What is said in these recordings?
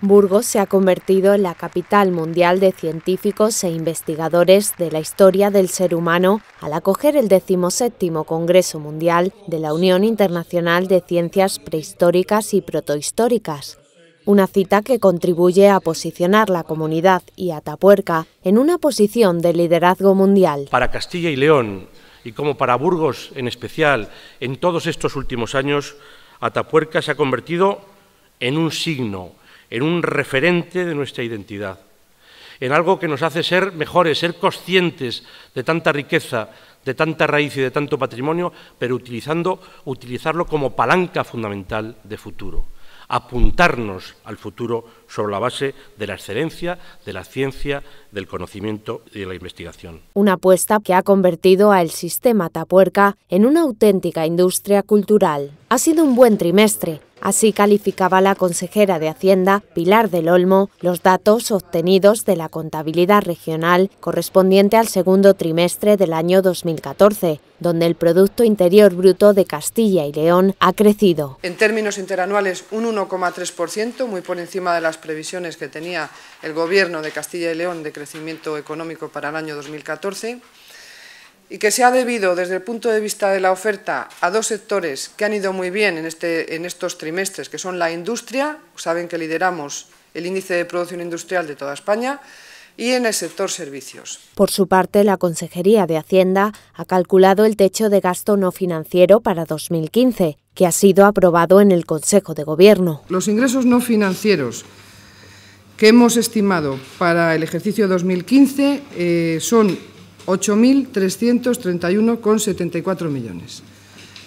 Burgos se ha convertido en la capital mundial de científicos e investigadores de la historia del ser humano al acoger el 17 Congreso Mundial de la Unión Internacional de Ciencias Prehistóricas y Protohistóricas, una cita que contribuye a posicionar la comunidad y Atapuerca en una posición de liderazgo mundial. Para Castilla y León, y como para Burgos en especial, en todos estos últimos años, Atapuerca se ha convertido en un signo en un referente de nuestra identidad, en algo que nos hace ser mejores, ser conscientes de tanta riqueza, de tanta raíz y de tanto patrimonio, pero utilizando, utilizarlo como palanca fundamental de futuro, apuntarnos al futuro sobre la base de la excelencia, de la ciencia, del conocimiento y de la investigación. Una apuesta que ha convertido al sistema Tapuerca en una auténtica industria cultural. Ha sido un buen trimestre Así calificaba la consejera de Hacienda, Pilar del Olmo, los datos obtenidos de la contabilidad regional correspondiente al segundo trimestre del año 2014, donde el Producto Interior Bruto de Castilla y León ha crecido. En términos interanuales, un 1,3%, muy por encima de las previsiones que tenía el Gobierno de Castilla y León de crecimiento económico para el año 2014 y que se ha debido desde el punto de vista de la oferta a dos sectores que han ido muy bien en, este, en estos trimestres, que son la industria, saben que lideramos el índice de producción industrial de toda España, y en el sector servicios. Por su parte, la Consejería de Hacienda ha calculado el techo de gasto no financiero para 2015, que ha sido aprobado en el Consejo de Gobierno. Los ingresos no financieros que hemos estimado para el ejercicio 2015 eh, son 8.331,74 millones,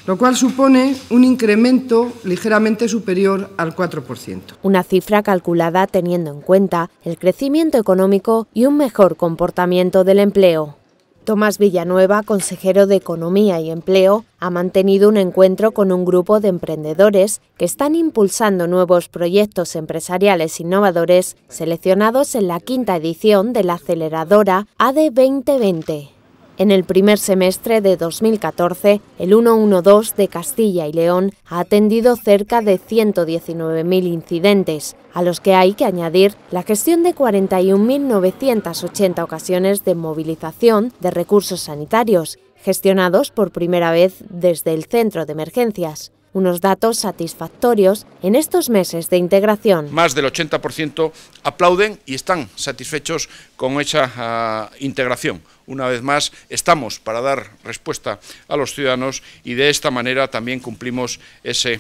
lo cual supone un incremento ligeramente superior al 4%. Una cifra calculada teniendo en cuenta el crecimiento económico y un mejor comportamiento del empleo. Tomás Villanueva, consejero de Economía y Empleo, ha mantenido un encuentro con un grupo de emprendedores que están impulsando nuevos proyectos empresariales innovadores seleccionados en la quinta edición de la aceleradora AD 2020. En el primer semestre de 2014, el 112 de Castilla y León ha atendido cerca de 119.000 incidentes, a los que hay que añadir la gestión de 41.980 ocasiones de movilización de recursos sanitarios, gestionados por primera vez desde el centro de emergencias unos datos satisfactorios en estos meses de integración. Más del 80% aplauden y están satisfechos con esa ah, integración. Una vez más, estamos para dar respuesta a los ciudadanos y de esta manera también cumplimos ese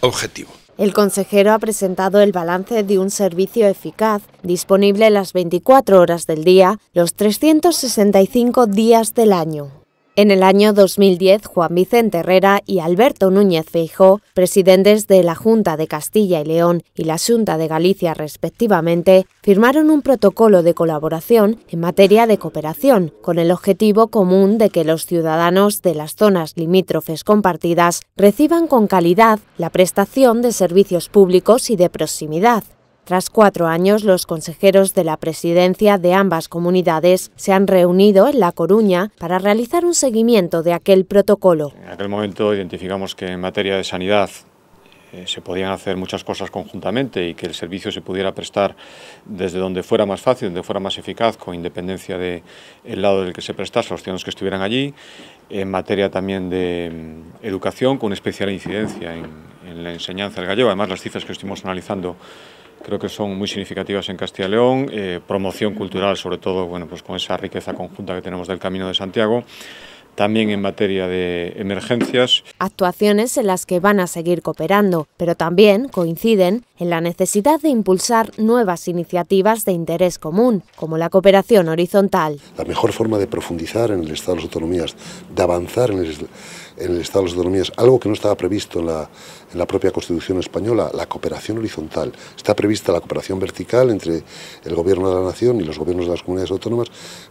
objetivo. El consejero ha presentado el balance de un servicio eficaz, disponible las 24 horas del día, los 365 días del año. En el año 2010, Juan Vicente Herrera y Alberto Núñez Feijó, presidentes de la Junta de Castilla y León y la Junta de Galicia respectivamente, firmaron un protocolo de colaboración en materia de cooperación, con el objetivo común de que los ciudadanos de las zonas limítrofes compartidas reciban con calidad la prestación de servicios públicos y de proximidad tras cuatro años, los consejeros de la presidencia de ambas comunidades se han reunido en La Coruña para realizar un seguimiento de aquel protocolo. En aquel momento identificamos que en materia de sanidad eh, se podían hacer muchas cosas conjuntamente y que el servicio se pudiera prestar desde donde fuera más fácil, donde fuera más eficaz, con independencia del el lado del que se prestase, los ciudadanos que estuvieran allí. En materia también de mm, educación, con especial incidencia en, en la enseñanza del gallego. Además, las cifras que estuvimos analizando creo que son muy significativas en Castilla y León, eh, promoción cultural sobre todo, bueno, pues con esa riqueza conjunta que tenemos del Camino de Santiago también en materia de emergencias. Actuaciones en las que van a seguir cooperando, pero también coinciden en la necesidad de impulsar nuevas iniciativas de interés común, como la cooperación horizontal. La mejor forma de profundizar en el Estado de las Autonomías, de avanzar en el, Estado de las Autonomías, algo que no estaba previsto en la, en la propia Constitución española, la cooperación horizontal. Está prevista la cooperación vertical entre el Gobierno de la Nación y los gobiernos de las comunidades autónomas,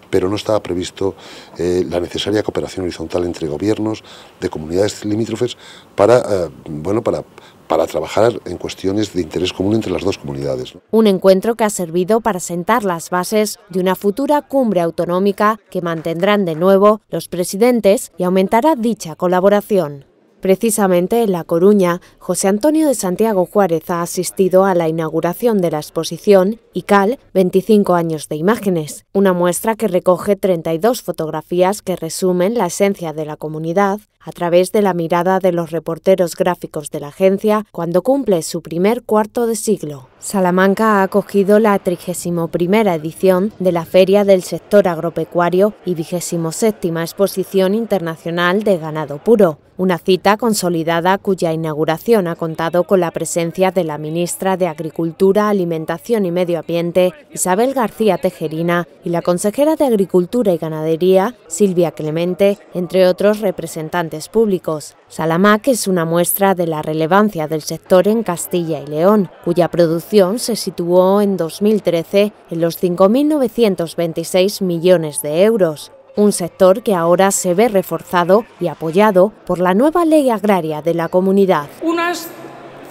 pero no estaba previsto eh, la necesaria cooperación horizontal entre gobiernos de comunidades limítrofes para, eh, bueno, para para trabajar en cuestiones de interés común entre las dos comunidades. Un encuentro que ha servido para sentar las bases de una futura cumbre autonómica que mantendrán de nuevo los presidentes y aumentará dicha colaboración. Precisamente en La Coruña José Antonio de Santiago Juárez ha asistido a la inauguración de la exposición ICAL 25 años de imágenes, una muestra que recoge 32 fotografías que resumen la esencia de la comunidad a través de la mirada de los reporteros gráficos de la agencia cuando cumple su primer cuarto de siglo. Salamanca ha acogido la 31 edición de la Feria del Sector Agropecuario y 27 Exposición Internacional de Ganado Puro, una cita consolidada cuya inauguración ha contado con la presencia de la ministra de Agricultura, Alimentación y Medio Ambiente, Isabel García Tejerina, y la consejera de Agricultura y Ganadería, Silvia Clemente, entre otros representantes públicos. Salamac es una muestra de la relevancia del sector en Castilla y León, cuya producción se situó en 2013 en los 5.926 millones de euros, un sector que ahora se ve reforzado y apoyado por la nueva ley agraria de la comunidad. Unas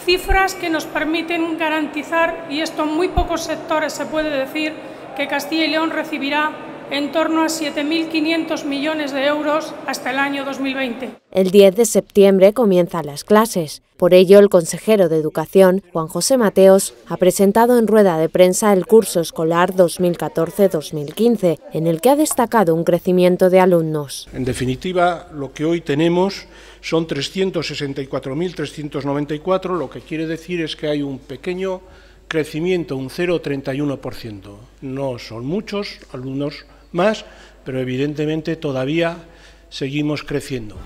cifras que nos permiten garantizar, y esto en muy pocos sectores se puede decir, que Castilla y León recibirá en torno a 7.500 millones de euros hasta el año 2020. El 10 de septiembre comienzan las clases. Por ello, el consejero de Educación, Juan José Mateos, ha presentado en rueda de prensa el curso escolar 2014-2015, en el que ha destacado un crecimiento de alumnos. En definitiva, lo que hoy tenemos son 364.394, lo que quiere decir es que hay un pequeño crecimiento, un 0,31%. No son muchos alumnos más, pero evidentemente todavía seguimos creciendo.